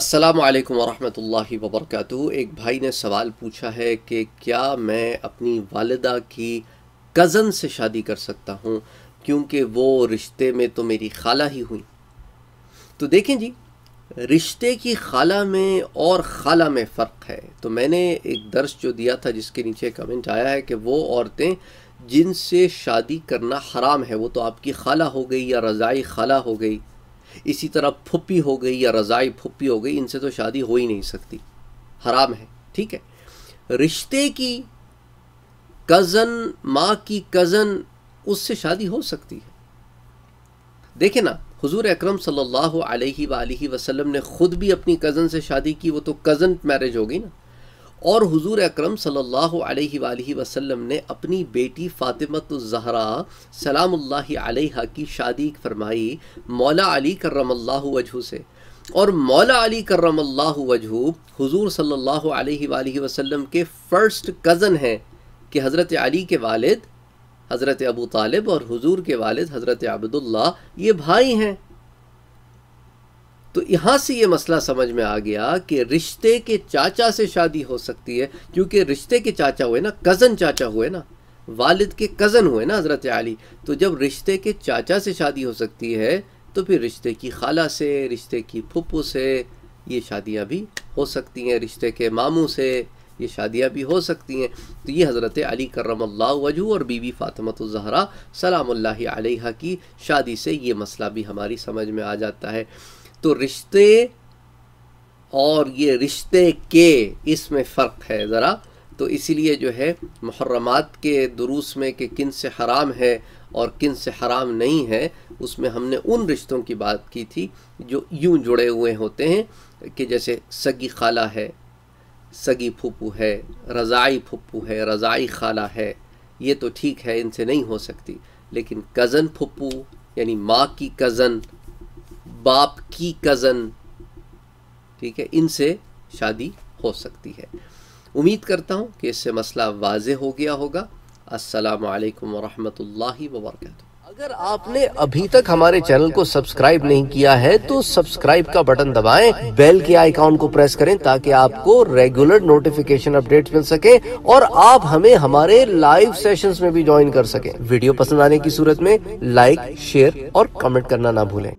अस्सलाम वालेकुम रहमतुल्लाहि व एक भाई ने सवाल पूछा है कि क्या मैं अपनी वालदा की कज़न से शादी कर सकता हूँ क्योंकि वो रिश्ते में तो मेरी खाला ही हुई तो देखें जी रिश्ते की खाला में और खाला में फ़र्क है तो मैंने एक दर्स जो दिया था जिसके नीचे कमेंट आया है कि वो औरतें जिनसे शादी करना हराम है वो तो आपकी खाला हो गई या रज़ाई खाला हो गई इसी तरह फुप्पी हो गई या रज़ाई फुप्पी हो गई इनसे तो शादी हो ही नहीं सकती हराम है ठीक है रिश्ते की कज़न माँ की कज़न उससे शादी हो सकती है देखे ना हुजूर अकरम सल्लल्लाहु अलैहि वसल्लम ने ख़ुद भी अपनी कज़न से शादी की वो तो कज़न मैरिज हो गई ना और हुजूर अकरम सल्लल्लाहु अलैहि वसल्लम ने अपनी बेटी फ़ातिमत ज़हरा सलामुल्लाह अलैहा की शादी फरमाई मौला अली करमल्लाह वजहू से और मौला अली करमल्ला वजह हुजूर सल्लल्लाहु अलैहि वसल्लम के फ़र्स्ट कज़न हैं कि हज़रत अली के वालिद हज़रत अबू तालिब और हुजूर के वालिद हज़रत अब्दुल्ला ये भाई हैं तो यहाँ से ये मसला समझ में आ गया कि रिश्ते के चाचा से शादी हो सकती है क्योंकि रिश्ते के चाचा हुए ना कज़न चाचा हुए ना वालिद के कज़न हुए ना हज़रत अली तो जब रिश्ते के चाचा से शादी हो सकती है तो फिर रिश्ते की खाला से रिश्ते की फुप्पो से ये शादियाँ भी हो सकती हैं रिश्ते के मामू से ये शादियाँ भी हो सकती हैं तो ये हज़रत अली करम वजू और बीबी फ़ातमतुलज़हरा सलाम की शादी से ये मसला भी हमारी समझ में आ जाता है तो रिश्ते और ये रिश्ते के इसमें फ़र्क है ज़रा तो इसीलिए जो है मुहर्रमात के दुरूस में कि किन से हराम है और किन से हराम नहीं है उसमें हमने उन रिश्तों की बात की थी जो यूं जुड़े हुए होते हैं कि जैसे सगी खाला है सगी फूपू है रज़ाई फूपू है रज़ाई खाला है ये तो ठीक है इनसे नहीं हो सकती लेकिन कज़न फूपू यानी माँ की कज़न बाप की कज़न ठीक है इनसे शादी हो सकती है उम्मीद करता हूँ कि इससे मसला वाज हो गया होगा असलकम वरहमल वर्क अगर आपने अभी तक हमारे चैनल को सब्सक्राइब नहीं किया है तो सब्सक्राइब का बटन दबाएं, बेल के आइकॉन को प्रेस करें ताकि आपको रेगुलर नोटिफिकेशन अपडेट्स मिल सके और आप हमें हमारे लाइव सेशंस में भी ज्वाइन कर सकें। वीडियो पसंद आने की सूरत में लाइक शेयर और कमेंट करना ना भूलें